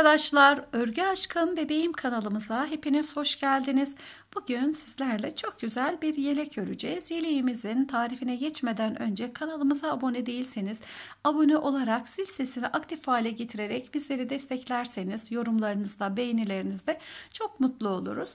arkadaşlar, Örgü Aşkım Bebeğim kanalımıza hepiniz hoş geldiniz. Bugün sizlerle çok güzel bir yelek öreceğiz. Yeleğimizin tarifine geçmeden önce kanalımıza abone değilseniz abone olarak zil sesini aktif hale getirerek bizleri desteklerseniz yorumlarınızda beğenilerinizde çok mutlu oluruz.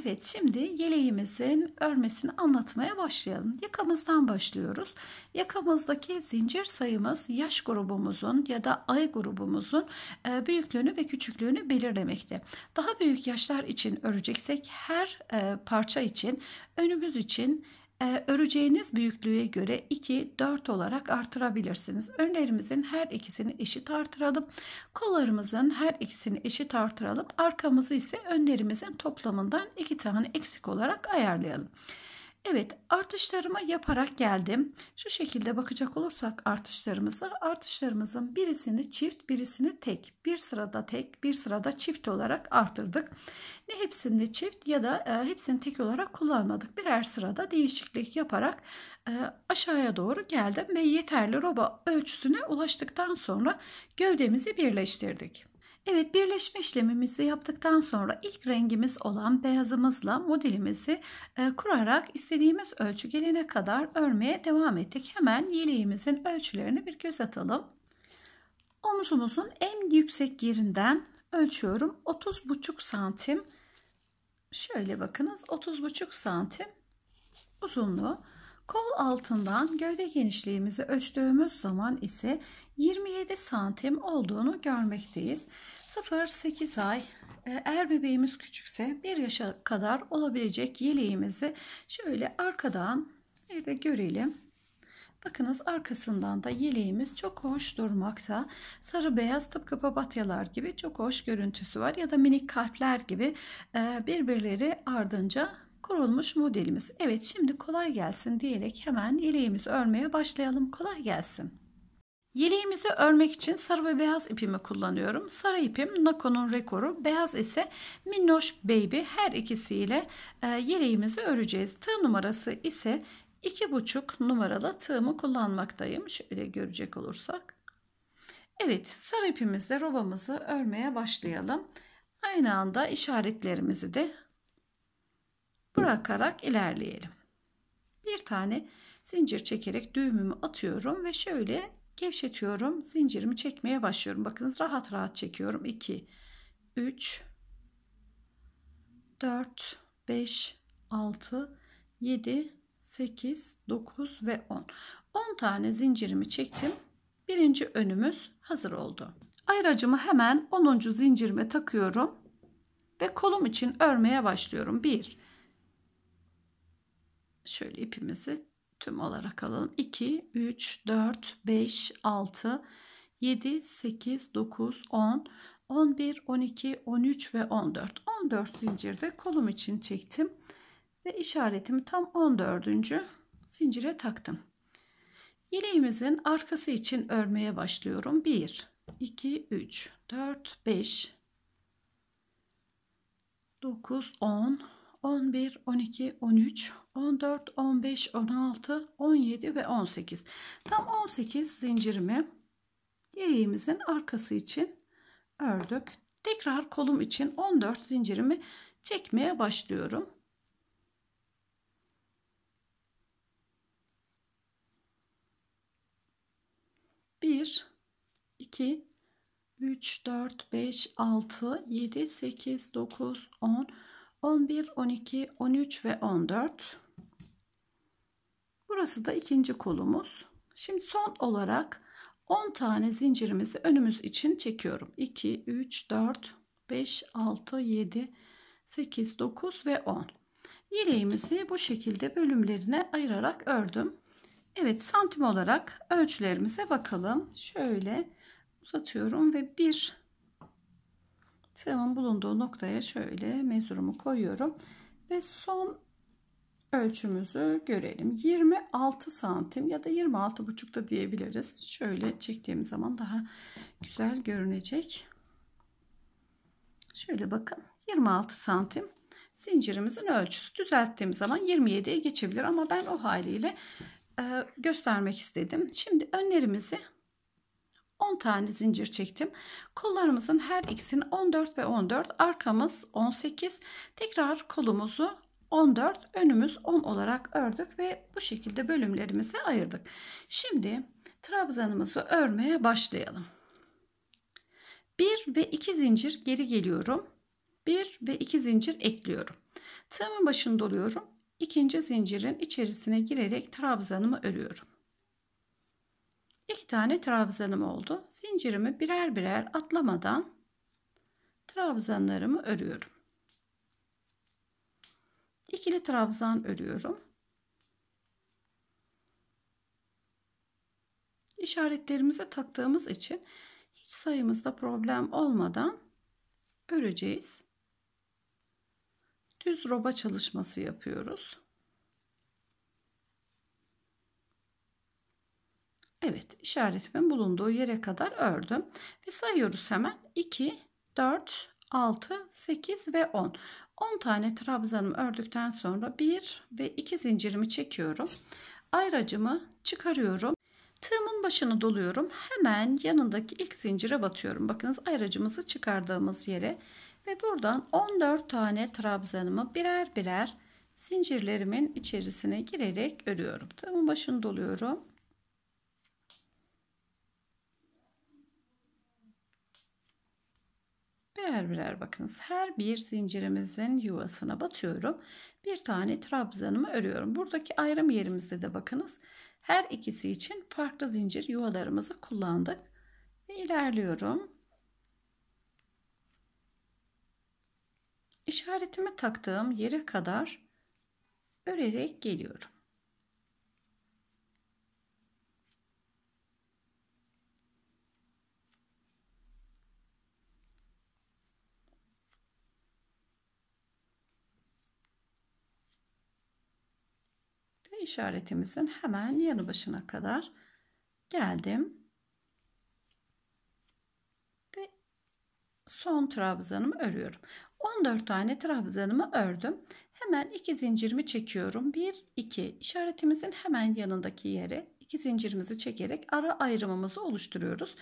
Evet şimdi yeleğimizin örmesini anlatmaya başlayalım. Yakamızdan başlıyoruz. Yakamızdaki zincir sayımız yaş grubumuzun ya da ay grubumuzun e, büyüklüğünü ve küçüklüğünü belirlemekte. Daha büyük yaşlar için öreceksek her e, parça için önümüz için ee, öreceğiniz büyüklüğe göre 2-4 olarak artırabilirsiniz. Önlerimizin her ikisini eşit artıralım. Kollarımızın her ikisini eşit artıralım. Arkamızı ise önlerimizin toplamından 2 tane eksik olarak ayarlayalım. Evet artışlarımı yaparak geldim. Şu şekilde bakacak olursak artışlarımıza artışlarımızın birisini çift birisini tek bir sırada tek bir sırada çift olarak artırdık. Ne hepsini çift ya da e, hepsini tek olarak kullanmadık. Birer sırada değişiklik yaparak e, aşağıya doğru geldim ve yeterli roba ölçüsüne ulaştıktan sonra gövdemizi birleştirdik. Evet birleşme işlemimizi yaptıktan sonra ilk rengimiz olan beyazımızla modelimizi e, kurarak istediğimiz ölçü gelene kadar örmeye devam ettik. Hemen yeleğimizin ölçülerini bir göz atalım. Omuzumuzun en yüksek yerinden ölçüyorum. 30,5 santim. Şöyle bakınız 30,5 santim uzunluğu. Kol altından gövde genişliğimizi ölçtüğümüz zaman ise 27 santim olduğunu görmekteyiz. 0-8 ay ee, eğer bebeğimiz küçükse 1 yaşa kadar olabilecek yeleğimizi şöyle arkadan bir de görelim. Bakınız arkasından da yeleğimiz çok hoş durmakta. Sarı beyaz tıpkı papatyalar gibi çok hoş görüntüsü var. Ya da minik kalpler gibi e, birbirleri ardınca kurulmuş modelimiz. Evet şimdi kolay gelsin diyerek hemen yeleğimizi örmeye başlayalım. Kolay gelsin. Yeleğimizi örmek için sarı ve beyaz ipimi kullanıyorum. Sarı ipim Nako'nun rekoru, beyaz ise Minnoş Baby her ikisiyle e, yeleğimizi öreceğiz. Tığ numarası ise 2,5 numaralı tığımı kullanmaktayım. Şöyle görecek olursak. Evet sarı ipimizle robamızı örmeye başlayalım. Aynı anda işaretlerimizi de bırakarak ilerleyelim. Bir tane zincir çekerek düğümümü atıyorum ve şöyle Gevşetiyorum. Zincirimi çekmeye başlıyorum. Bakınız rahat rahat çekiyorum. 2, 3, 4, 5, 6, 7, 8, 9 ve 10. 10 tane zincirimi çektim. Birinci önümüz hazır oldu. Ayracımı hemen 10. zincirime takıyorum ve kolum için örmeye başlıyorum. 1 Şöyle ipimizi tüm olarak alalım. 2, 3, 4, 5, 6, 7, 8, 9, 10, 11, 12, 13 ve 14. 14 zincirde kolum için çektim. Ve işaretimi tam 14. zincire taktım. Yeleğimizin arkası için örmeye başlıyorum. 1, 2, 3, 4, 5, 9, 10, 11, 12, 13, 14, 15, 16, 17 ve 18. Tam 18 zincirimi yeleğimizin arkası için ördük. Tekrar kolum için 14 zincirimi çekmeye başlıyorum. Bir, iki, üç, dört, beş, altı, yedi, sekiz, dokuz, on. 11, 12, 13 ve 14. Burası da ikinci kolumuz. Şimdi son olarak 10 tane zincirimizi önümüz için çekiyorum. 2, 3, 4, 5, 6, 7, 8, 9 ve 10. Yeleğimizi bu şekilde bölümlerine ayırarak ördüm. Evet santim olarak ölçülerimize bakalım. Şöyle uzatıyorum ve bir Tığımın bulunduğu noktaya şöyle mezurumu koyuyorum. Ve son ölçümüzü görelim. 26 santim ya da 26 buçuk da diyebiliriz. Şöyle çektiğim zaman daha güzel görünecek. Şöyle bakın 26 santim zincirimizin ölçüsü düzelttiğim zaman 27'ye geçebilir ama ben o haliyle e, göstermek istedim. Şimdi önlerimizi 10 tane zincir çektim. Kollarımızın her ikisini 14 ve 14 arkamız 18 tekrar kolumuzu 14 önümüz 10 olarak ördük ve bu şekilde bölümlerimizi ayırdık. Şimdi trabzanımızı örmeye başlayalım. 1 ve 2 zincir geri geliyorum. 1 ve 2 zincir ekliyorum. Tığımın başını doluyorum, İkinci zincirin içerisine girerek trabzanımı örüyorum iki tane trabzanım oldu. Zincirimi birer birer atlamadan trabzanlarımı örüyorum. İkili trabzan örüyorum. İşaretlerimize taktığımız için hiç sayımızda problem olmadan öreceğiz. Düz roba çalışması yapıyoruz. Evet işaretimin bulunduğu yere kadar ördüm. Ve sayıyoruz hemen 2, 4, 6, 8 ve 10. 10 tane trabzanımı ördükten sonra 1 ve 2 zincirimi çekiyorum. Ayracımı çıkarıyorum. Tığımın başını doluyorum. Hemen yanındaki ilk zincire batıyorum. Bakınız ayracımızı çıkardığımız yere. Ve buradan 14 tane trabzanımı birer birer zincirlerimin içerisine girerek örüyorum. Tığımın başını doluyorum. Birer birer bakınız her bir zincirimizin yuvasına batıyorum. Bir tane trabzanımı örüyorum. Buradaki ayrım yerimizde de bakınız. Her ikisi için farklı zincir yuvalarımızı kullandık. Ve ilerliyorum. İşaretimi taktığım yere kadar örerek geliyorum. işaretimizin hemen yanı başına kadar geldim. Ve son trabzanımı örüyorum. 14 tane trabzanımı ördüm. Hemen iki zincirimi çekiyorum. 1 2 işaretimizin hemen yanındaki yere iki zincirimizi çekerek ara ayrımımızı oluşturuyoruz.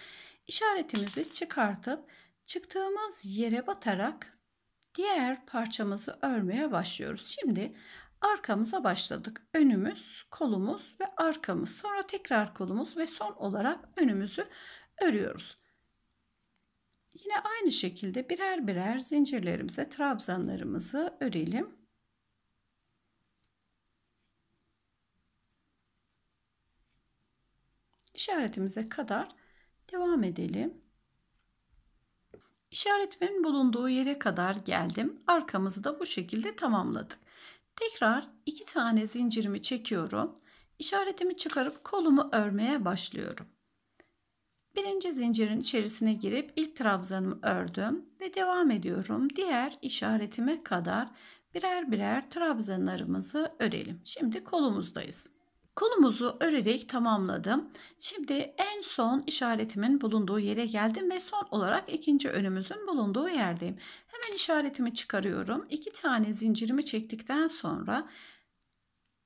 İşaretimizi çıkartıp çıktığımız yere batarak diğer parçamızı örmeye başlıyoruz. Şimdi Arkamıza başladık. Önümüz, kolumuz ve arkamız. Sonra tekrar kolumuz ve son olarak önümüzü örüyoruz. Yine aynı şekilde birer birer zincirlerimize trabzanlarımızı örelim. İşaretimize kadar devam edelim. İşaretimin bulunduğu yere kadar geldim. Arkamızı da bu şekilde tamamladık. Tekrar iki tane zincirimi çekiyorum. İşaretimi çıkarıp kolumu örmeye başlıyorum. Birinci zincirin içerisine girip ilk trabzanımı ördüm ve devam ediyorum. Diğer işaretime kadar birer birer trabzanlarımızı örelim. Şimdi kolumuzdayız. Konumuzu örerek tamamladım. Şimdi en son işaretimin bulunduğu yere geldim ve son olarak ikinci önümüzün bulunduğu yerdeyim. Hemen işaretimi çıkarıyorum. İki tane zincirimi çektikten sonra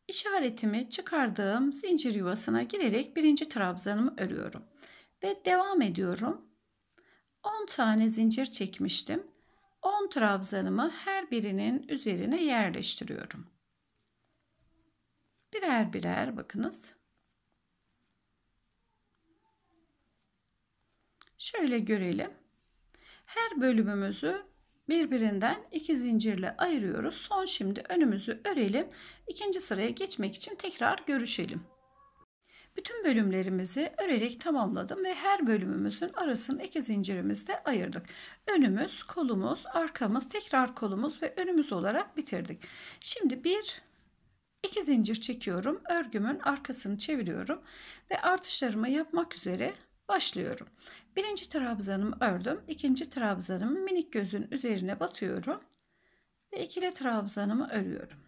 işaretimi çıkardığım zincir yuvasına girerek birinci trabzanımı örüyorum. Ve devam ediyorum. 10 tane zincir çekmiştim. 10 trabzanımı her birinin üzerine yerleştiriyorum birer birer bakınız. Şöyle görelim. Her bölümümüzü birbirinden iki zincirle ayırıyoruz. Son şimdi önümüzü örelim. İkinci sıraya geçmek için tekrar görüşelim. Bütün bölümlerimizi örerek tamamladım ve her bölümümüzün arasını iki zincirimizle ayırdık. Önümüz, kolumuz, arkamız, tekrar kolumuz ve önümüz olarak bitirdik. Şimdi bir 2 zincir çekiyorum. Örgümün arkasını çeviriyorum ve artışlarımı yapmak üzere başlıyorum. Birinci trabzanımı ördüm. ikinci trabzanımı minik gözün üzerine batıyorum. Ve ikili trabzanımı örüyorum.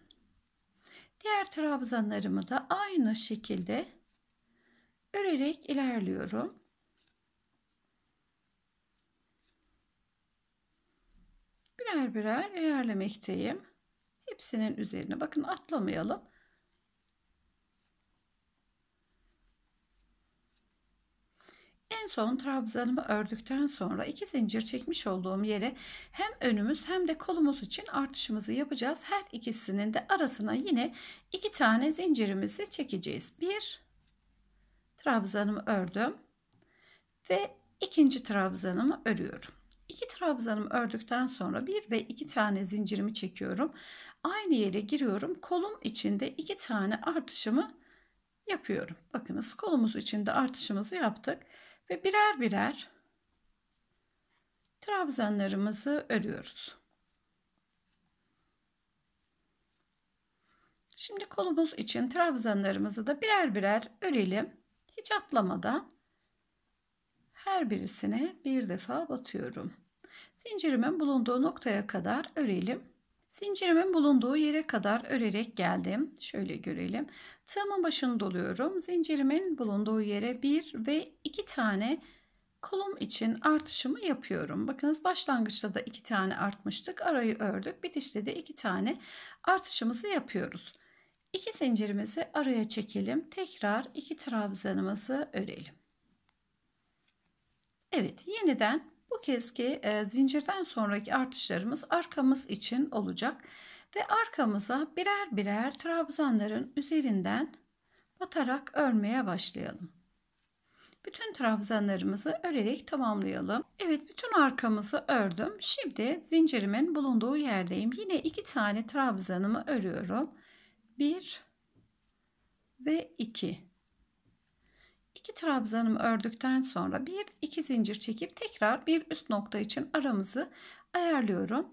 Diğer trabzanlarımı da aynı şekilde örerek ilerliyorum. Birer birer ilerlemekteyim hepsinin üzerine bakın atlamayalım. En son trabzanımı ördükten sonra iki zincir çekmiş olduğum yere hem önümüz hem de kolumuz için artışımızı yapacağız. Her ikisinin de arasına yine iki tane zincirimizi çekeceğiz. Bir trabzanımı ördüm ve ikinci trabzanımı örüyorum. İki trabzanımı ördükten sonra bir ve iki tane zincirimi çekiyorum. Aynı yere giriyorum. Kolum içinde iki tane artışımı yapıyorum. Bakınız kolumuz içinde artışımızı yaptık ve birer birer trabzanlarımızı örüyoruz. Şimdi kolumuz için trabzanlarımızı da birer birer örelim. Hiç atlamadan her birisine bir defa batıyorum. Zincirimin bulunduğu noktaya kadar örelim. Zincirimin bulunduğu yere kadar örerek geldim. Şöyle görelim. Tığımın başını doluyorum. Zincirimin bulunduğu yere 1 ve 2 tane kolum için artışımı yapıyorum. Bakınız başlangıçta da 2 tane artmıştık. Arayı ördük. Bitişte de 2 tane artışımızı yapıyoruz. 2 zincirimizi araya çekelim. Tekrar 2 trabzanımızı örelim. Evet yeniden bu kezki e, zincirden sonraki artışlarımız arkamız için olacak. Ve arkamıza birer birer trabzanların üzerinden batarak örmeye başlayalım. Bütün trabzanlarımızı örerek tamamlayalım. Evet bütün arkamızı ördüm. Şimdi zincirimin bulunduğu yerdeyim. Yine iki tane trabzanımı örüyorum. Bir ve iki. İki trabzanımı ördükten sonra bir iki zincir çekip tekrar bir üst nokta için aramızı ayarlıyorum.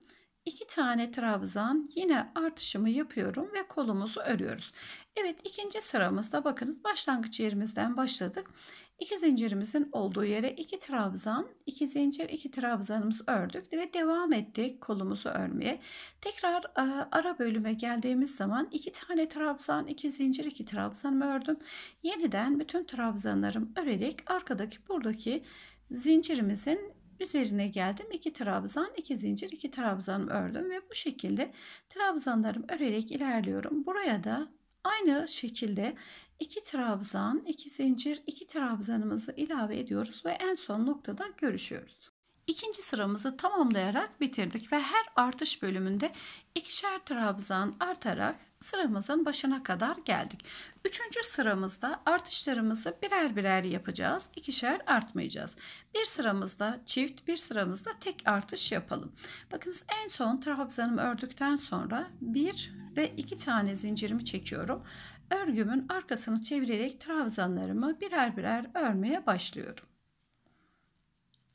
2 tane trabzan yine artışımı yapıyorum ve kolumuzu örüyoruz. Evet ikinci sıramızda bakınız başlangıç yerimizden başladık. İki zincirimizin olduğu yere iki trabzan, iki zincir, iki trabzanımız ördük ve devam ettik kolumuzu örmeye. Tekrar e, ara bölüme geldiğimiz zaman iki tane trabzan, iki zincir, iki trabzan ördüm. Yeniden bütün trabzanlarım örerek arkadaki buradaki zincirimizin üzerine geldim. İki trabzan, iki zincir, iki trabzan ördüm ve bu şekilde trabzanlarım örerek ilerliyorum. Buraya da Aynı şekilde iki trabzan, iki zincir, iki trabzanımızı ilave ediyoruz ve en son noktada görüşüyoruz. İkinci sıramızı tamamlayarak bitirdik ve her artış bölümünde ikişer trabzan artarak sıramızın başına kadar geldik. Üçüncü sıramızda artışlarımızı birer birer yapacağız. İkişer artmayacağız. Bir sıramızda çift, bir sıramızda tek artış yapalım. Bakınız en son trabzanımı ördükten sonra bir ve iki tane zincirimi çekiyorum. Örgümün arkasını çevirerek trabzanlarımı birer birer örmeye başlıyorum.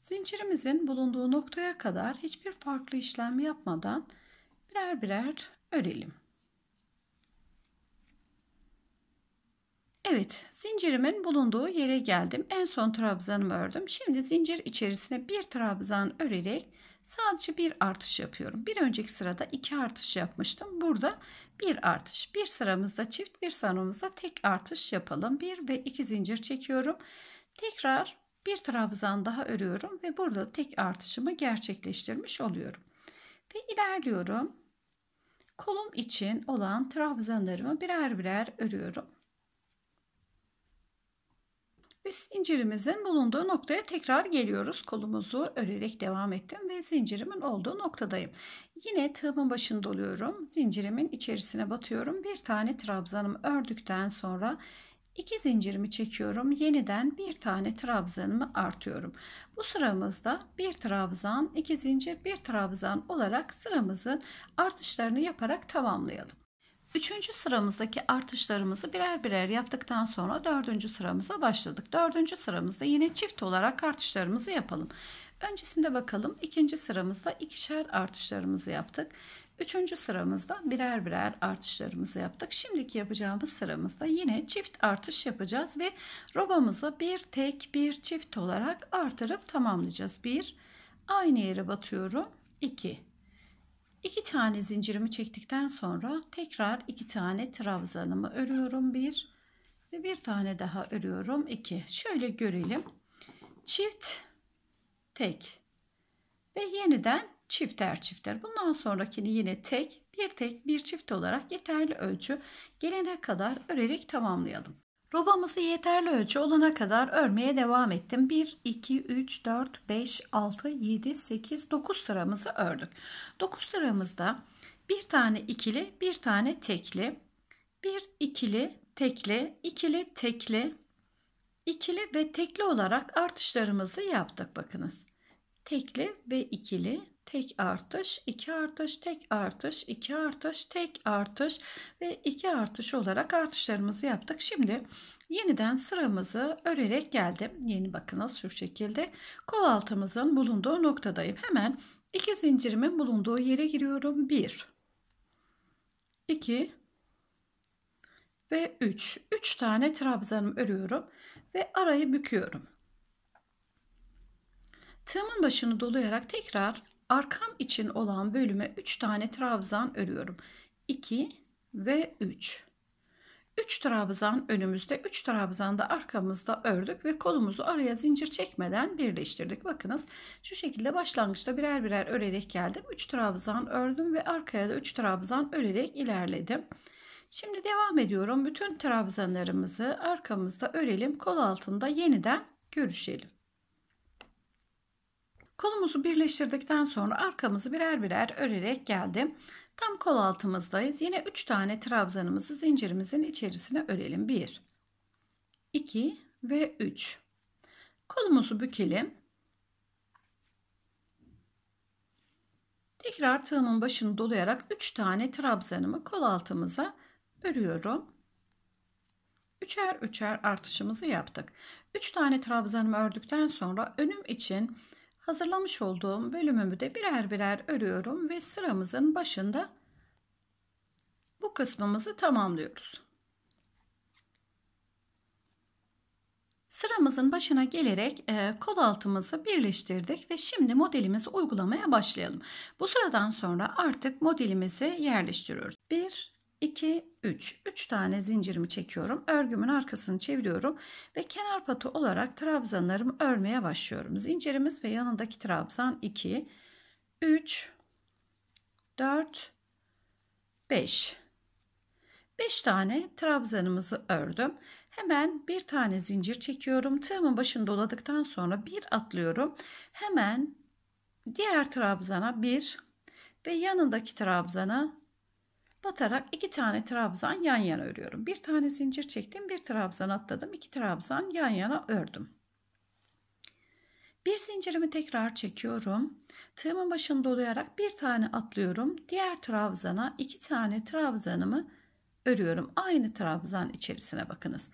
Zincirimizin bulunduğu noktaya kadar hiçbir farklı işlem yapmadan birer birer örelim. Evet, zincirimin bulunduğu yere geldim. En son trabzanımı ördüm. Şimdi zincir içerisine bir trabzan örerek sadece bir artış yapıyorum. Bir önceki sırada iki artış yapmıştım. Burada bir artış. Bir sıramızda çift, bir sıramızda tek artış yapalım. Bir ve iki zincir çekiyorum. Tekrar bir trabzan daha örüyorum ve burada tek artışımı gerçekleştirmiş oluyorum. Ve ilerliyorum. Kolum için olan trabzanlarımı birer birer örüyorum. Ve zincirimizin bulunduğu noktaya tekrar geliyoruz. Kolumuzu örerek devam ettim ve zincirimin olduğu noktadayım. Yine tığımın başında oluyorum. Zincirimin içerisine batıyorum. Bir tane trabzanımı ördükten sonra 2 zincirimi çekiyorum. Yeniden bir tane trabzanımı artıyorum. Bu sıramızda bir trabzan, 2 zincir, bir trabzan olarak sıramızın artışlarını yaparak tamamlayalım. Üçüncü sıramızdaki artışlarımızı birer birer yaptıktan sonra dördüncü sıramıza başladık. Dördüncü sıramızda yine çift olarak artışlarımızı yapalım. Öncesinde bakalım ikinci sıramızda ikişer artışlarımızı yaptık. Üçüncü sıramızda birer birer artışlarımızı yaptık. Şimdiki yapacağımız sıramızda yine çift artış yapacağız ve robamızı bir tek bir çift olarak artırıp tamamlayacağız. Bir, aynı yere batıyorum. İki, İki tane zincirimi çektikten sonra tekrar iki tane trabzanımı örüyorum. Bir ve bir tane daha örüyorum. İki. Şöyle görelim. Çift, tek ve yeniden çifter çifter. Bundan sonrakini yine tek, bir tek, bir çift olarak yeterli ölçü gelene kadar örerek tamamlayalım. Robamızı yeterli ölçü olana kadar örmeye devam ettim. 1, 2, 3, 4, 5, 6, 7, 8, 9 sıramızı ördük. 9 sıramızda bir tane ikili, bir tane tekli, bir ikili, tekli, ikili, tekli, ikili ve tekli olarak artışlarımızı yaptık. Bakınız tekli ve ikili, tek artış, 2 artış, tek artış, 2 artış, tek artış ve 2 artış olarak artışlarımızı yaptık. Şimdi yeniden sıramızı örerek geldim. Yeni bakınız şu şekilde kol altımızın bulunduğu noktadayım. Hemen iki zincirimin bulunduğu yere giriyorum. 1 2 ve 3. 3 tane trabzanım örüyorum ve arayı büküyorum. Tığımın başını dolayarak tekrar Arkam için olan bölüme 3 tane trabzan örüyorum. 2 ve 3. 3 trabzan önümüzde, 3 trabzan da arkamızda ördük ve kolumuzu araya zincir çekmeden birleştirdik. Bakınız şu şekilde başlangıçta birer birer örerek geldim. 3 trabzan ördüm ve arkaya da 3 trabzan örerek ilerledim. Şimdi devam ediyorum. Bütün trabzanlarımızı arkamızda örelim. Kol altında yeniden görüşelim. Kolumuzu birleştirdikten sonra arkamızı birer birer örerek geldim. Tam kol altımızdayız. Yine 3 tane trabzanımızı zincirimizin içerisine örelim. 1, 2 ve 3. Kolumuzu bükelim. Tekrar tığımın başını dolayarak 3 tane trabzanımı kol altımıza örüyorum. Üçer üçer artışımızı yaptık. 3 tane trabzanımı ördükten sonra önüm için Hazırlamış olduğum bölümümü de birer birer örüyorum ve sıramızın başında bu kısmımızı tamamlıyoruz. Sıramızın başına gelerek e, kol altımızı birleştirdik ve şimdi modelimizi uygulamaya başlayalım. Bu sıradan sonra artık modelimizi yerleştiriyoruz. 1 2, 3. 3 tane zincirimi çekiyorum. Örgümün arkasını çeviriyorum ve kenar patı olarak trabzanlarımı örmeye başlıyorum. Zincirimiz ve yanındaki trabzan 2, 3, 4, 5. 5 tane trabzanımızı ördüm. Hemen bir tane zincir çekiyorum. Tığımın başını doladıktan sonra bir atlıyorum. Hemen diğer trabzana bir ve yanındaki trabzana batarak iki tane trabzan yan yana örüyorum. Bir tane zincir çektim, bir trabzan atladım, iki trabzan yan yana ördüm. Bir zincirimi tekrar çekiyorum. Tığımın başını dolayarak bir tane atlıyorum. Diğer trabzana iki tane trabzanımı örüyorum. Aynı trabzan içerisine bakınız.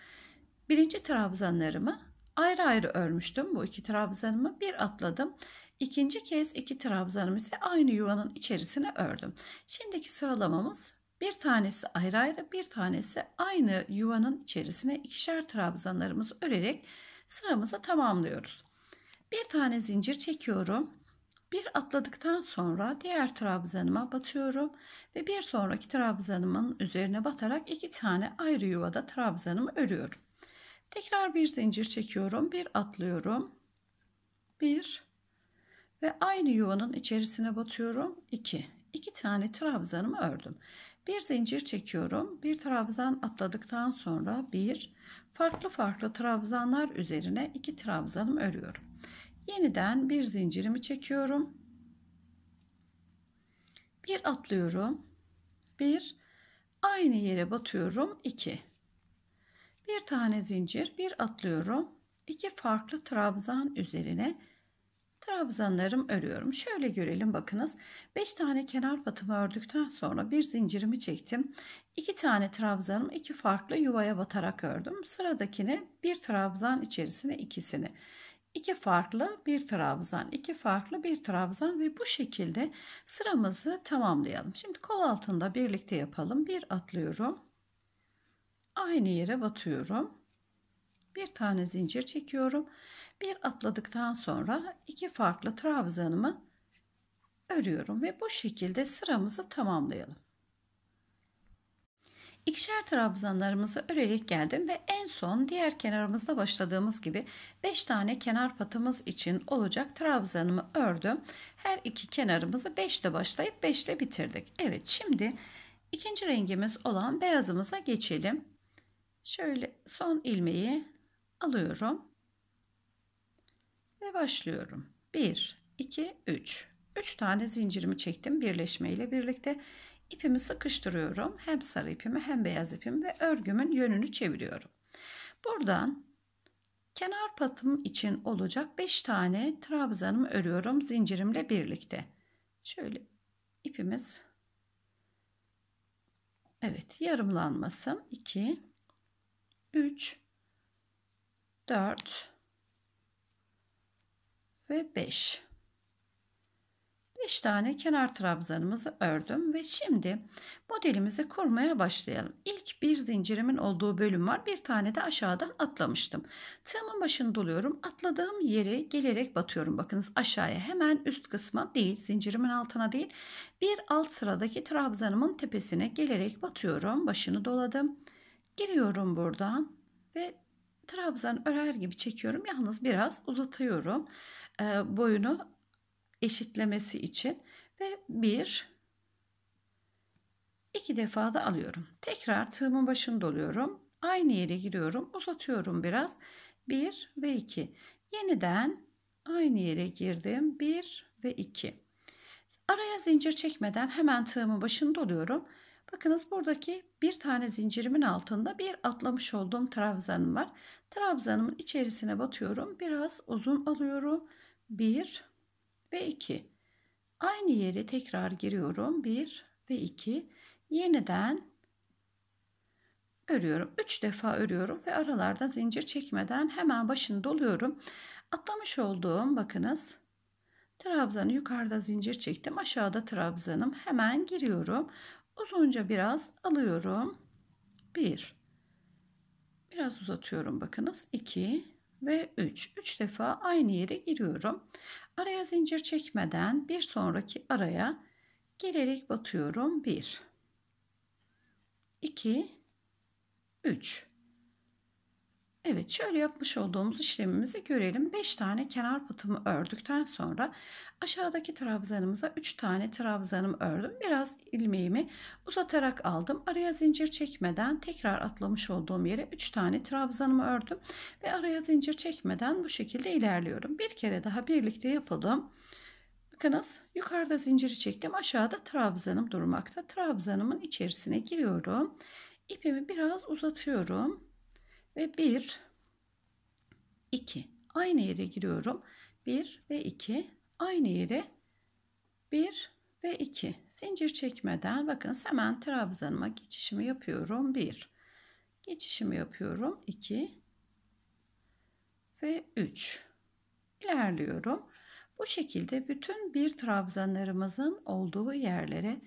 Birinci trabzanlarımı ayrı ayrı örmüştüm. Bu iki trabzanımı bir atladım. İkinci kez iki trabzanımı ise aynı yuvanın içerisine ördüm. Şimdiki sıralamamız bir tanesi ayrı ayrı bir tanesi aynı yuvanın içerisine ikişer trabzanlarımızı örerek sıramızı tamamlıyoruz. Bir tane zincir çekiyorum. Bir atladıktan sonra diğer trabzanıma batıyorum ve bir sonraki trabzanımın üzerine batarak iki tane ayrı yuvada trabzanımı örüyorum. Tekrar bir zincir çekiyorum, bir atlıyorum. Bir ve aynı yuvanın içerisine batıyorum. 2. 2 tane trabzanımı ördüm. Bir zincir çekiyorum. Bir trabzan atladıktan sonra bir farklı farklı trabzanlar üzerine iki trabzanım örüyorum. Yeniden bir zincirimi çekiyorum. Bir atlıyorum. Bir aynı yere batıyorum. 2. Bir tane zincir, bir atlıyorum. iki farklı trabzan üzerine trabzanlarım örüyorum. Şöyle görelim bakınız. 5 tane kenar batımı ördükten sonra bir zincirimi çektim. 2 tane trabzanım iki farklı yuvaya batarak ördüm. Sıradakini bir trabzan içerisine ikisini. 2 farklı bir trabzan, 2 farklı bir trabzan ve bu şekilde sıramızı tamamlayalım. Şimdi kol altında birlikte yapalım. Bir atlıyorum. Aynı yere batıyorum. Bir tane zincir çekiyorum bir atladıktan sonra iki farklı trabzanımı örüyorum ve bu şekilde sıramızı tamamlayalım. İkişer trabzanlarımızı örerek geldim ve en son diğer kenarımızda başladığımız gibi 5 tane kenar patımız için olacak trabzanımı ördüm. Her iki kenarımızı 5 ile başlayıp 5 ile bitirdik. Evet şimdi ikinci rengimiz olan beyazımıza geçelim. Şöyle son ilmeği alıyorum. Ve başlıyorum. 1, 2, 3. 3 tane zincirimi çektim birleşme ile birlikte. İpimi sıkıştırıyorum. Hem sarı ipimi hem beyaz ipimi ve örgümün yönünü çeviriyorum. Buradan kenar patım için olacak 5 tane trabzanımı örüyorum zincirimle birlikte. Şöyle ipimiz Evet yarımlanmasın. 2 3 4 ve 5. 5 tane kenar trabzanımızı ördüm ve şimdi modelimizi kurmaya başlayalım. İlk bir zincirimin olduğu bölüm var. Bir tane de aşağıdan atlamıştım. Tığımın başını doluyorum. Atladığım yere gelerek batıyorum. Bakınız aşağıya hemen üst kısma değil zincirimin altına değil bir alt sıradaki trabzanımın tepesine gelerek batıyorum. Başını doladım. Giriyorum buradan ve trabzan örer gibi çekiyorum. Yalnız biraz uzatıyorum boyunu eşitlemesi için ve bir iki defa da alıyorum. Tekrar tığımın başını doluyorum. Aynı yere giriyorum. Uzatıyorum biraz. 1 ve 2. Yeniden aynı yere girdim. 1 ve 2. Araya zincir çekmeden hemen tığımın başını doluyorum. Bakınız buradaki bir tane zincirimin altında bir atlamış olduğum trabzanım var. Trabzanımın içerisine batıyorum. Biraz uzun alıyorum. 1 ve 2. Aynı yere tekrar giriyorum. 1 ve 2. Yeniden örüyorum. 3 defa örüyorum ve aralarda zincir çekmeden hemen başını doluyorum. Atlamış olduğum bakınız trabzanı yukarıda zincir çektim. Aşağıda trabzanım. Hemen giriyorum. Uzunca biraz alıyorum. 1 Biraz uzatıyorum bakınız. 2 ve 3. 3 defa aynı yere giriyorum. Araya zincir çekmeden bir sonraki araya gelerek batıyorum. 1 2 3 Evet şöyle yapmış olduğumuz işlemimizi görelim. 5 tane kenar patımı ördükten sonra aşağıdaki trabzanımıza 3 tane trabzanım ördüm. Biraz ilmeğimi uzatarak aldım. Araya zincir çekmeden tekrar atlamış olduğum yere 3 tane trabzanımı ördüm. Ve araya zincir çekmeden bu şekilde ilerliyorum. Bir kere daha birlikte yapalım. Bakınız yukarıda zinciri çektim. Aşağıda trabzanım durmakta. Trabzanımın içerisine giriyorum. İpimi biraz uzatıyorum ve 1 2 aynı yere giriyorum 1 ve 2 aynı yere 1 ve 2 zincir çekmeden bakın hemen trabzanıma geçişimi yapıyorum 1 geçişimi yapıyorum 2 ve 3 ilerliyorum bu şekilde bütün bir trabzanlarımızın olduğu yerlere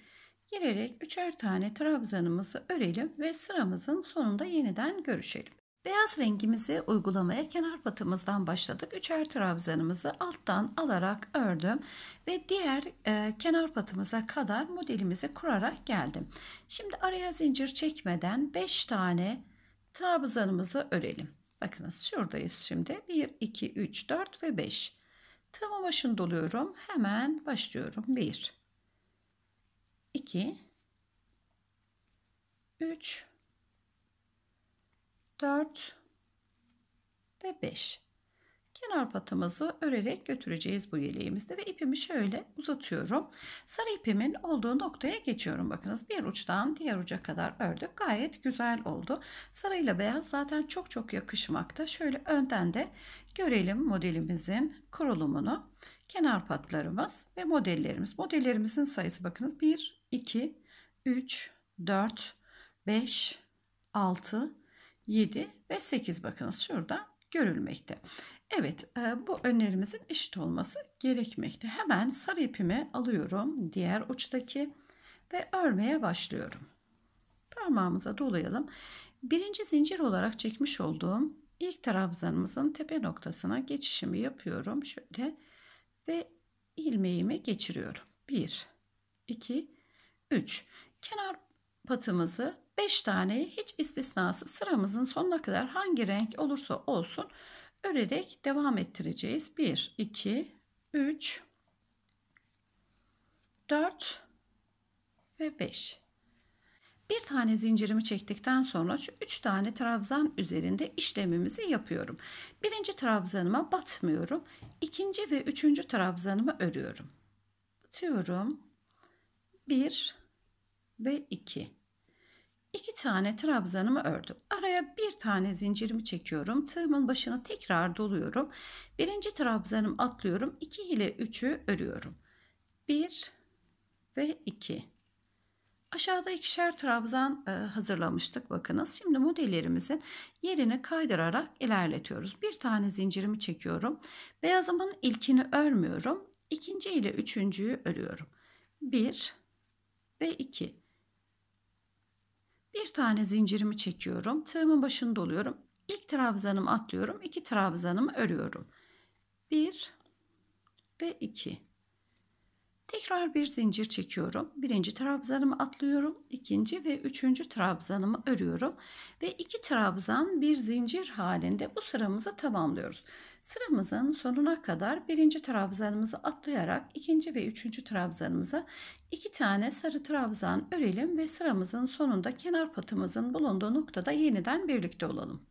girerek üçer tane trabzanımızı örelim ve sıramızın sonunda yeniden görüşelim Beyaz rengimizi uygulamaya kenar patımızdan başladık. Üçer trabzanımızı alttan alarak ördüm ve diğer e, kenar patımıza kadar modelimizi kurarak geldim. Şimdi araya zincir çekmeden 5 tane trabzanımızı örelim. Bakınız şuradayız şimdi. 1, 2, 3, 4 ve 5. Tığımı başını doluyorum. Hemen başlıyorum. 1, 2, 3 4 ve 5. Kenar patımızı örerek götüreceğiz bu yeleğimizde ve ipimi şöyle uzatıyorum. Sarı ipimin olduğu noktaya geçiyorum. Bakınız bir uçtan diğer uca kadar ördük. Gayet güzel oldu. Sarıyla beyaz zaten çok çok yakışmakta. Şöyle önden de görelim modelimizin kurulumunu. Kenar patlarımız ve modellerimiz. Modellerimizin sayısı bakınız 1, 2, 3, 4, 5, 6, 7 ve 8 bakınız şurada görülmekte. Evet e, bu önerimizin eşit olması gerekmekte. Hemen sarı ipimi alıyorum diğer uçtaki ve örmeye başlıyorum. Parmağımıza dolayalım. Birinci zincir olarak çekmiş olduğum ilk trabzanımızın tepe noktasına geçişimi yapıyorum. Şöyle ve ilmeğimi geçiriyorum. 1, 2, 3. Kenar patımızı 5 tane hiç istisnası sıramızın sonuna kadar hangi renk olursa olsun örerek devam ettireceğiz. 1, 2, 3, 4 ve 5. Bir tane zincirimi çektikten sonra şu 3 tane trabzan üzerinde işlemimizi yapıyorum. Birinci trabzanıma batmıyorum. ikinci ve üçüncü trabzanımı örüyorum. Batıyorum. 1 ve 2. İki tane trabzanımı ördüm. Araya bir tane zincirimi çekiyorum. Tığımın başına tekrar doluyorum. Birinci trabzanımı atlıyorum. 2 ile 3'ü örüyorum. 1 ve 2. Aşağıda ikişer trabzan e, hazırlamıştık bakınız. Şimdi modellerimizin yerini kaydırarak ilerletiyoruz. Bir tane zincirimi çekiyorum. Beyazımın ilkini örmüyorum. İkinci ile üçüncüyü örüyorum. 1 ve 2. Bir tane zincirimi çekiyorum. Tığımın başını doluyorum. İlk trabzanımı atlıyorum. iki trabzanımı örüyorum. Bir ve iki. Tekrar bir zincir çekiyorum. Birinci trabzanımı atlıyorum. ikinci ve üçüncü trabzanımı örüyorum. Ve iki trabzan bir zincir halinde bu sıramızı tamamlıyoruz. Sıramızın sonuna kadar birinci trabzanımızı atlayarak ikinci ve üçüncü trabzanımıza iki tane sarı trabzan örelim ve sıramızın sonunda kenar patımızın bulunduğu noktada yeniden birlikte olalım.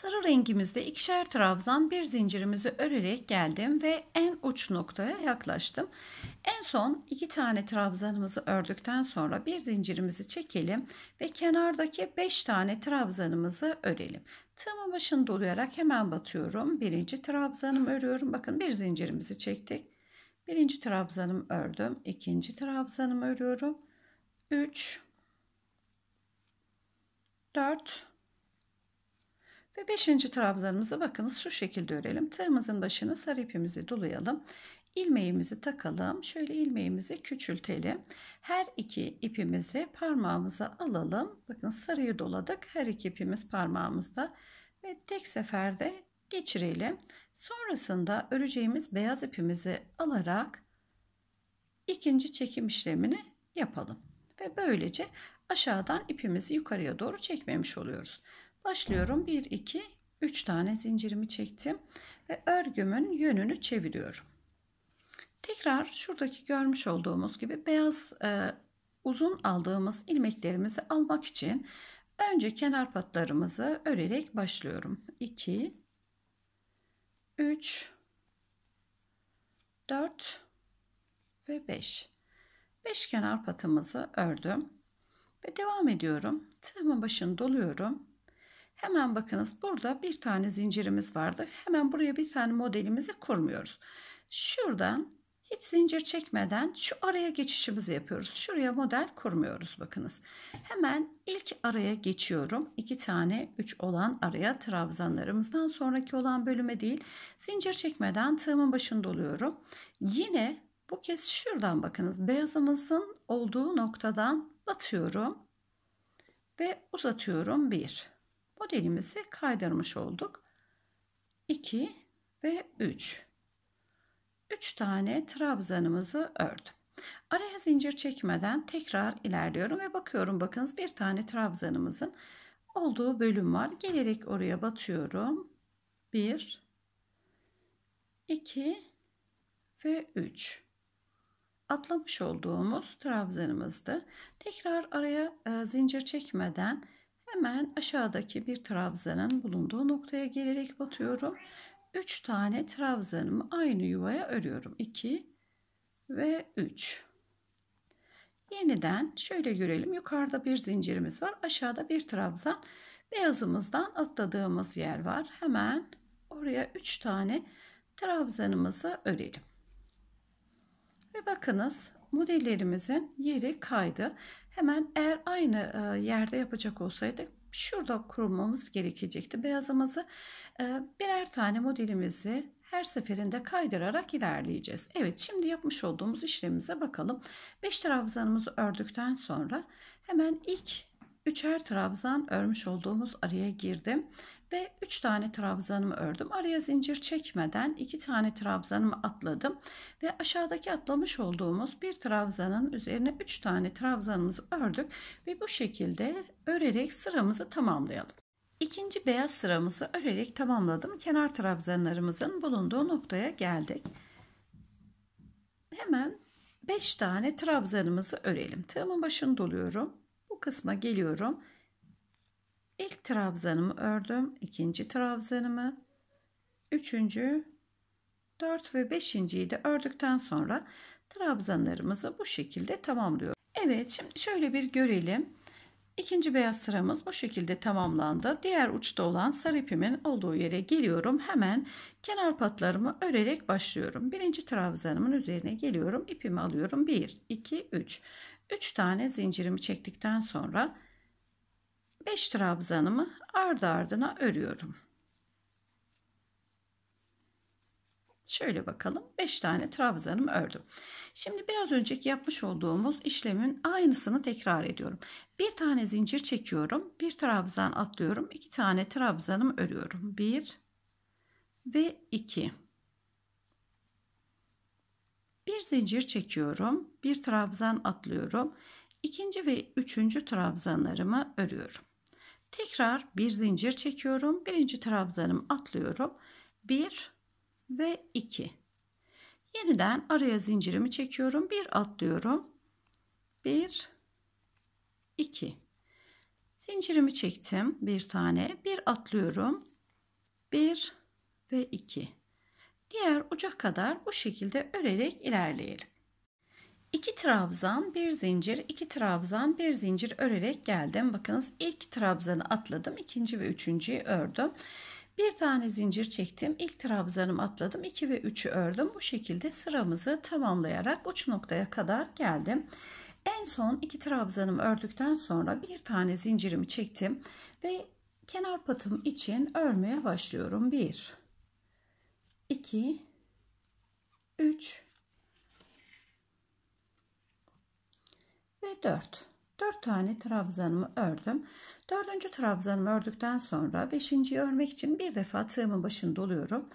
Sarı rengimizde ikişer trabzan bir zincirimizi örerek geldim ve en uç noktaya yaklaştım. En son iki tane trabzanımızı ördükten sonra bir zincirimizi çekelim ve kenardaki beş tane trabzanımızı örelim. Tığımın başını dolayarak hemen batıyorum. Birinci trabzanımı örüyorum. Bakın bir zincirimizi çektik. Birinci trabzanımı ördüm. İkinci trabzanımı örüyorum. 3 4 ve beşinci trabzanımızı bakınız şu şekilde örelim. Tığımızın başına sarı ipimizi dolayalım. İlmeğimizi takalım. Şöyle ilmeğimizi küçültelim. Her iki ipimizi parmağımıza alalım. Bakın sarıyı doladık. Her iki ipimiz parmağımızda ve tek seferde geçirelim. Sonrasında öreceğimiz beyaz ipimizi alarak ikinci çekim işlemini yapalım. Ve böylece aşağıdan ipimizi yukarıya doğru çekmemiş oluyoruz. Başlıyorum. 1, 2, 3 tane zincirimi çektim. Ve örgümün yönünü çeviriyorum. Tekrar şuradaki görmüş olduğumuz gibi beyaz e, uzun aldığımız ilmeklerimizi almak için önce kenar patlarımızı örerek başlıyorum. 2 3 4 ve 5. 5 kenar patımızı ördüm ve devam ediyorum. Tığımın başını doluyorum. Hemen bakınız burada bir tane zincirimiz vardı. Hemen buraya bir tane modelimizi kurmuyoruz. Şuradan hiç zincir çekmeden şu araya geçişimizi yapıyoruz. Şuraya model kurmuyoruz bakınız. Hemen ilk araya geçiyorum. 2 tane 3 olan araya trabzanlarımızdan sonraki olan bölüme değil. Zincir çekmeden tığımın başında oluyorum. Yine bu kez şuradan bakınız. Beyazımızın olduğu noktadan batıyorum. Ve uzatıyorum. 1 modelimizi kaydırmış olduk. 2 ve 3. 3 tane trabzanımızı ördüm. Araya zincir çekmeden tekrar ilerliyorum ve bakıyorum bakınız bir tane trabzanımızın olduğu bölüm var. Gelerek oraya batıyorum. 1 2 ve 3 atlamış olduğumuz trabzanımızdı. Tekrar araya e, zincir çekmeden Hemen aşağıdaki bir trabzanın bulunduğu noktaya gelerek batıyorum. 3 tane trabzanımı aynı yuvaya örüyorum. 2 ve 3. Yeniden şöyle görelim. Yukarıda bir zincirimiz var. Aşağıda bir trabzan. Beyazımızdan atladığımız yer var. Hemen oraya 3 tane trabzanımızı örelim. Ve bakınız modellerimizin yeri kaydı. Hemen eğer aynı e, yerde yapacak olsaydık şurada kurmamız gerekecekti. Beyazımızı e, birer tane modelimizi her seferinde kaydırarak ilerleyeceğiz. Evet şimdi yapmış olduğumuz işlemimize bakalım. 5 trabzanımızı ördükten sonra hemen ilk üçer trabzan örmüş olduğumuz araya girdim ve 3 tane trabzanımı ördüm. Araya zincir çekmeden 2 tane trabzanımı atladım ve aşağıdaki atlamış olduğumuz bir trabzanın üzerine 3 tane trabzanımızı ördük ve bu şekilde örerek sıramızı tamamlayalım. İkinci beyaz sıramızı örerek tamamladım. Kenar trabzanlarımızın bulunduğu noktaya geldik. Hemen 5 tane trabzanımızı örelim. Tığımın başını doluyorum. Bu kısma geliyorum ilk trabzanımı ördüm ikinci trabzanımı üçüncü dört ve beşinciyi de ördükten sonra trabzanlarımızı bu şekilde tamamlıyoruz Evet şimdi şöyle bir görelim İkinci beyaz sıramız bu şekilde tamamlandı. Diğer uçta olan sarı ipimin olduğu yere geliyorum. Hemen kenar patlarımı örerek başlıyorum. Birinci trabzanımın üzerine geliyorum. ipimi alıyorum. 1, 2, 3. 3 tane zincirimi çektikten sonra 5 trabzanımı ardı ardına örüyorum. Şöyle bakalım 5 tane trabzanım ördüm. Şimdi biraz önceki yapmış olduğumuz işlemin aynısını tekrar ediyorum. Bir tane zincir çekiyorum. Bir trabzan atlıyorum. iki tane trabzanım örüyorum. 1 ve 2. Bir zincir çekiyorum. Bir trabzan atlıyorum. ikinci ve üçüncü trabzanlarımı örüyorum. Tekrar bir zincir çekiyorum. Birinci trabzanımı atlıyorum. 1 ve 2. Yeniden araya zincirimi çekiyorum. Bir atlıyorum. 1 2. Zincirimi çektim. Bir tane. Bir atlıyorum. 1 ve 2. Diğer uca kadar bu şekilde örerek ilerleyelim. 2 trabzan, bir zincir, 2 trabzan, bir zincir örerek geldim. Bakınız ilk trabzanı atladım, ikinci ve üçüncüyü ördüm. Bir tane zincir çektim, ilk trabzanımı atladım, 2 ve 3'ü ördüm. Bu şekilde sıramızı tamamlayarak uç noktaya kadar geldim. En son iki trabzanımı ördükten sonra bir tane zincirimi çektim ve kenar patım için örmeye başlıyorum. 1 2 3 ve 4. 4 tane trabzanımı ördüm. 4. trabzanımı ördükten sonra 5. örmek için bir defa tığımın başını doluyorum.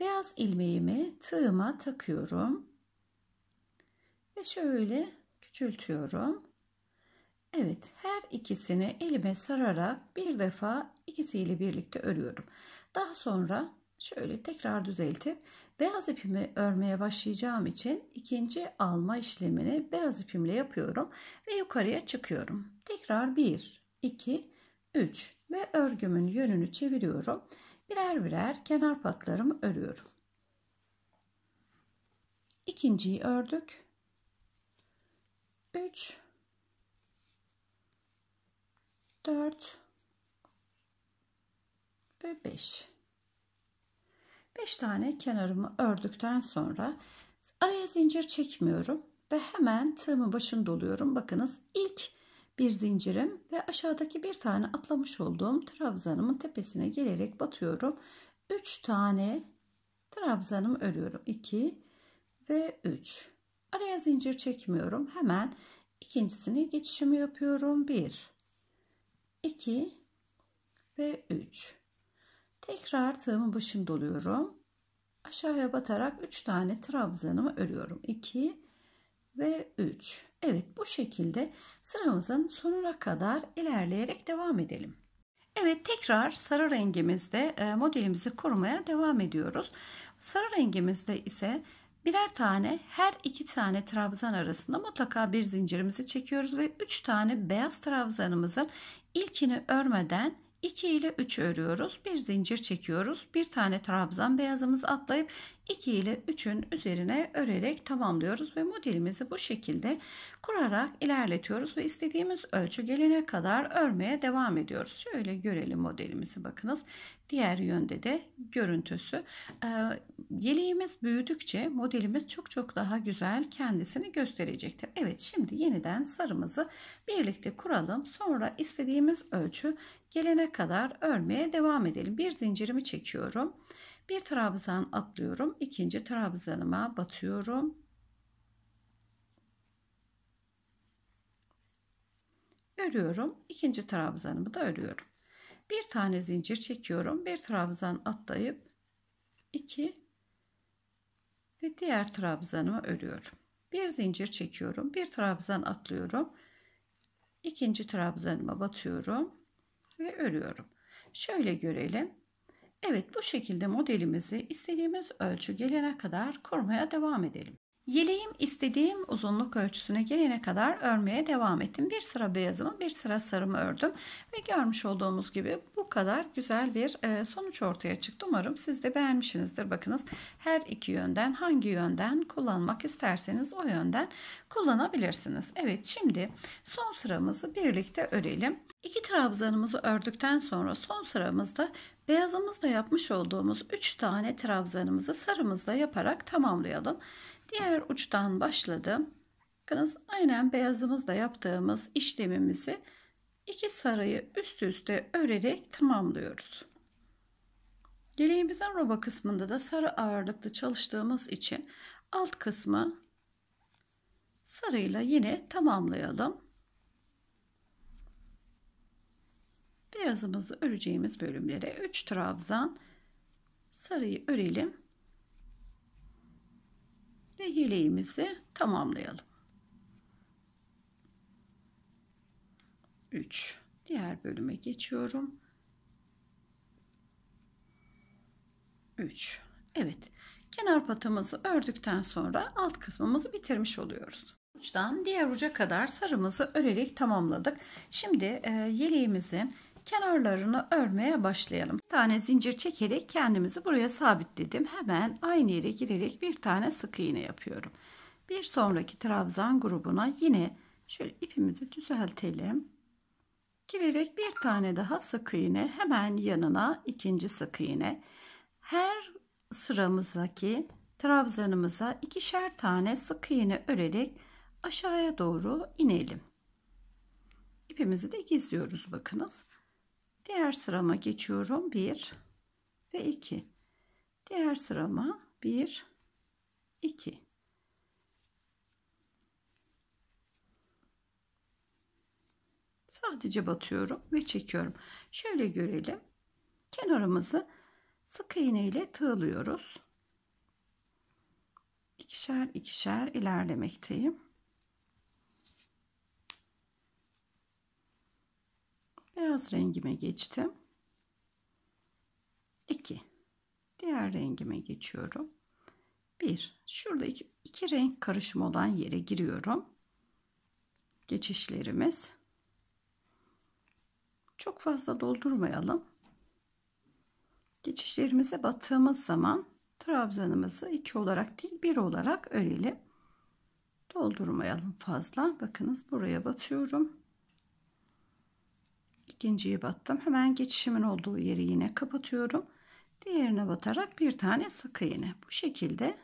Beyaz ilmeğimi tığıma takıyorum. Ve şöyle küçültüyorum. Evet her ikisini elime sararak bir defa ikisiyle birlikte örüyorum. Daha sonra şöyle tekrar düzeltip beyaz ipimi örmeye başlayacağım için ikinci alma işlemini beyaz ipimle yapıyorum ve yukarıya çıkıyorum. Tekrar 1, 2, 3 ve örgümün yönünü çeviriyorum. Birer birer kenar patlarımı örüyorum. İkinciyi ördük. 3 4 ve 5 5 tane kenarımı ördükten sonra araya zincir çekmiyorum ve hemen tığımı başını doluyorum. Bakınız ilk bir zincirim ve aşağıdaki bir tane atlamış olduğum trabzanımın tepesine gelerek batıyorum. 3 tane trabzanımı örüyorum. 2 ve 3. Araya zincir çekmiyorum. Hemen ikincisini geçişimi yapıyorum. 1 2 ve 3 Tekrar tığımın başını doluyorum. Aşağıya batarak 3 tane trabzanımı örüyorum. 2 ve 3. Evet bu şekilde sıramızın sonuna kadar ilerleyerek devam edelim. Evet tekrar sarı rengimizde e, modelimizi kurmaya devam ediyoruz. Sarı rengimizde ise birer tane her iki tane trabzan arasında mutlaka bir zincirimizi çekiyoruz ve üç tane beyaz trabzanımızın ilkini örmeden 2 ile 3 örüyoruz. Bir zincir çekiyoruz. Bir tane trabzan beyazımız atlayıp 2 ile 3'ün üzerine örerek tamamlıyoruz ve modelimizi bu şekilde kurarak ilerletiyoruz ve istediğimiz ölçü gelene kadar örmeye devam ediyoruz. Şöyle görelim modelimizi bakınız. Diğer yönde de görüntüsü. Ee, yeleğimiz büyüdükçe modelimiz çok çok daha güzel kendisini gösterecektir. Evet şimdi yeniden sarımızı birlikte kuralım. Sonra istediğimiz ölçü gelene kadar örmeye devam edelim. Bir zincirimi çekiyorum bir trabzan atlıyorum. ikinci trabzanıma batıyorum. Örüyorum. ikinci trabzanımı da örüyorum. Bir tane zincir çekiyorum. Bir trabzan atlayıp 2 ve diğer trabzanımı örüyorum. Bir zincir çekiyorum. Bir trabzan atlıyorum. ikinci trabzanıma batıyorum ve örüyorum. Şöyle görelim. Evet bu şekilde modelimizi istediğimiz ölçü gelene kadar korumaya devam edelim. Yeleğim istediğim uzunluk ölçüsüne gelene kadar örmeye devam ettim. Bir sıra beyazımı bir sıra sarımı ördüm. Ve görmüş olduğumuz gibi bu kadar güzel bir e, sonuç ortaya çıktı. Umarım siz de beğenmişsinizdir. Bakınız her iki yönden hangi yönden kullanmak isterseniz o yönden kullanabilirsiniz. Evet şimdi son sıramızı birlikte örelim. İki trabzanımızı ördükten sonra son sıramızda Beyazımızda yapmış olduğumuz 3 tane trabzanımızı sarımızda yaparak tamamlayalım. Diğer uçtan başladım. Bakınız aynen beyazımızda yaptığımız işlemimizi iki sarıyı üst üste örerek tamamlıyoruz. Yeleğimizin roba kısmında da sarı ağırlıklı çalıştığımız için alt kısmı sarıyla yine tamamlayalım. Beyazımızı öreceğimiz bölümlere 3 trabzan sarıyı örelim. Ve yeleğimizi tamamlayalım. 3. Diğer bölüme geçiyorum. 3. Evet. Kenar patımızı ördükten sonra alt kısmımızı bitirmiş oluyoruz. Uçtan diğer uca kadar sarımızı örerek tamamladık. Şimdi e, yeleğimizin kenarlarını örmeye başlayalım. Bir tane zincir çekerek kendimizi buraya sabitledim. Hemen aynı yere girerek bir tane sık iğne yapıyorum. Bir sonraki trabzan grubuna yine şöyle ipimizi düzeltelim. Girerek bir tane daha sık iğne hemen yanına ikinci sık iğne. Her sıramızdaki trabzanımıza ikişer tane sık iğne örerek aşağıya doğru inelim. İpimizi de gizliyoruz bakınız. Diğer sırama geçiyorum. 1 ve 2. Diğer sırama 1 2. Sadece batıyorum ve çekiyorum. Şöyle görelim. Kenarımızı sık iğne ile tığlıyoruz. İkişer ikişer ilerlemekteyim. Beyaz rengime geçtim. 2. Diğer rengime geçiyorum. 1. Şurada iki, iki renk karışımı olan yere giriyorum. Geçişlerimiz. Çok fazla doldurmayalım. Geçişlerimize battığımız zaman trabzanımızı iki olarak değil bir olarak örelim. Doldurmayalım fazla. Bakınız buraya batıyorum ikinciye battım hemen geçişimin olduğu yeri yine kapatıyorum diğerine batarak bir tane sık iğne bu şekilde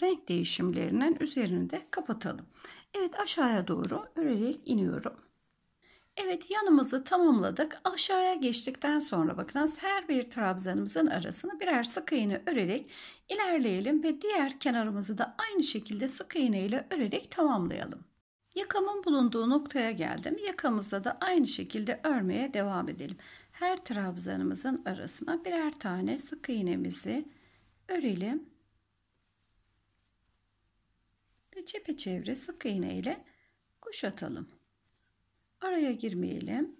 renk değişimlerinin üzerini de kapatalım Evet aşağıya doğru örerek iniyorum Evet yanımızı tamamladık aşağıya geçtikten sonra bakın, her bir trabzanımızın arasını birer sık iğne örerek ilerleyelim ve diğer kenarımızı da aynı şekilde sık iğne ile örerek tamamlayalım Yakamın bulunduğu noktaya geldim. Yakamızda da aynı şekilde örmeye devam edelim. Her trabzanımızın arasına birer tane sık iğnemizi örelim. Ve çepeçevre sık iğne ile kuşatalım. Araya girmeyelim.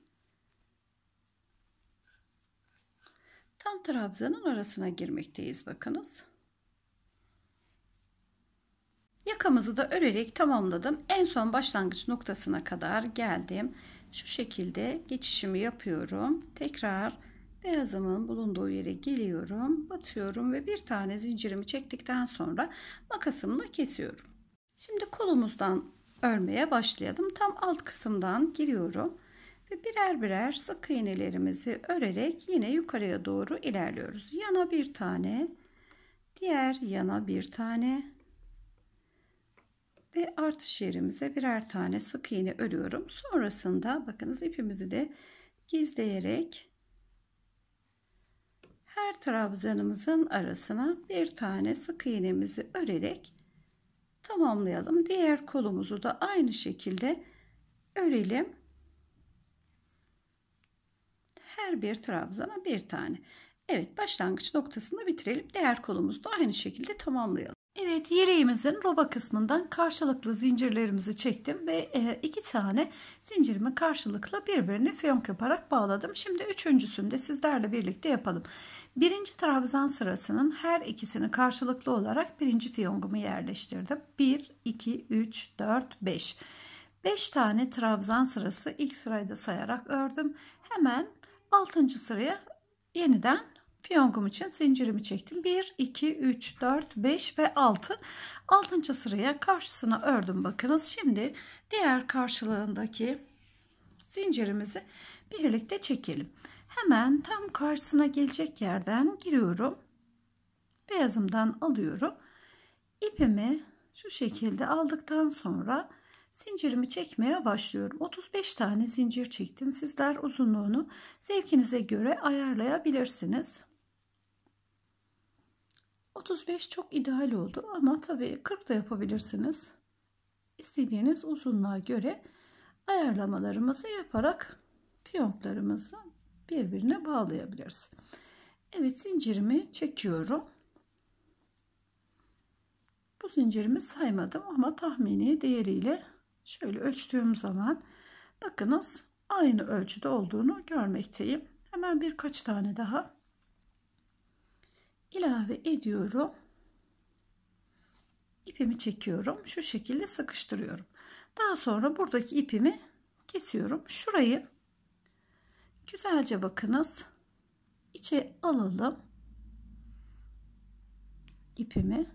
Tam trabzanın arasına girmekteyiz bakınız. Yakamızı da örerek tamamladım. En son başlangıç noktasına kadar geldim. Şu şekilde geçişimi yapıyorum. Tekrar beyazımın bulunduğu yere geliyorum. Batıyorum ve bir tane zincirimi çektikten sonra makasımla kesiyorum. Şimdi kolumuzdan örmeye başlayalım. Tam alt kısımdan giriyorum ve birer birer sık iğnelerimizi örerek yine yukarıya doğru ilerliyoruz. Yana bir tane, diğer yana bir tane, ve artış yerimize birer tane sık iğne örüyorum. Sonrasında bakınız ipimizi de gizleyerek her trabzanımızın arasına bir tane sık iğnemizi örerek tamamlayalım. Diğer kolumuzu da aynı şekilde örelim. Her bir trabzana bir tane. Evet başlangıç noktasında bitirelim. Diğer kolumuzu da aynı şekilde tamamlayalım. Evet yeleğimizin roba kısmından karşılıklı zincirlerimizi çektim ve e, iki tane zincirimi karşılıklı birbirine fiyonk yaparak bağladım. Şimdi üçüncüsünü de sizlerle birlikte yapalım. Birinci trabzan sırasının her ikisini karşılıklı olarak birinci fiyongumu yerleştirdim. 1, 2, 3, 4, 5. 5 tane trabzan sırası ilk sırayı da sayarak ördüm. Hemen 6. sıraya yeniden Fiyonkum için zincirimi çektim. 1, 2, 3, 4, 5 ve 6. 6. sıraya karşısına ördüm. Bakınız şimdi diğer karşılığındaki zincirimizi birlikte çekelim. Hemen tam karşısına gelecek yerden giriyorum. Beyazımdan alıyorum. İpimi şu şekilde aldıktan sonra zincirimi çekmeye başlıyorum. 35 tane zincir çektim. Sizler uzunluğunu zevkinize göre ayarlayabilirsiniz. 35 çok ideal oldu ama tabii 40 da yapabilirsiniz. İstediğiniz uzunluğa göre ayarlamalarımızı yaparak fiyonklarımızı birbirine bağlayabiliriz. Evet zincirimi çekiyorum. Bu zincirimi saymadım ama tahmini değeriyle şöyle ölçtüğüm zaman bakınız aynı ölçüde olduğunu görmekteyim. Hemen birkaç tane daha ilave ediyorum. ipimi çekiyorum. Şu şekilde sıkıştırıyorum. Daha sonra buradaki ipimi kesiyorum. Şurayı güzelce bakınız. içe alalım. ipimi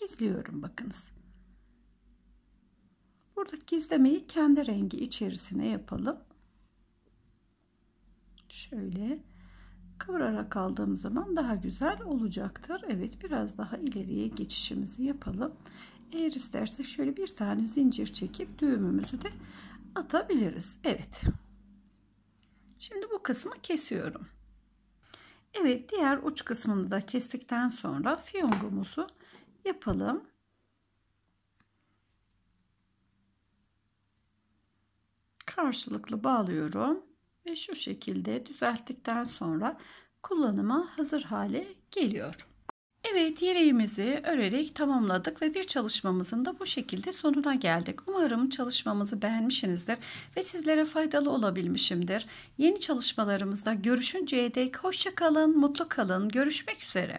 gizliyorum bakınız. Burada gizlemeyi kendi rengi içerisine yapalım. Şöyle kıvırarak aldığım zaman daha güzel olacaktır. Evet biraz daha ileriye geçişimizi yapalım. Eğer istersek şöyle bir tane zincir çekip düğümümüzü de atabiliriz. Evet. Şimdi bu kısmı kesiyorum. Evet diğer uç kısmını da kestikten sonra fiyongumuzu yapalım. Karşılıklı bağlıyorum ve şu şekilde düzelttikten sonra kullanıma hazır hale geliyor. Evet yeleğimizi örerek tamamladık ve bir çalışmamızın da bu şekilde sonuna geldik. Umarım çalışmamızı beğenmişsinizdir ve sizlere faydalı olabilmişimdir. Yeni çalışmalarımızda görüşünceye dek hoşçakalın, mutlu kalın, görüşmek üzere.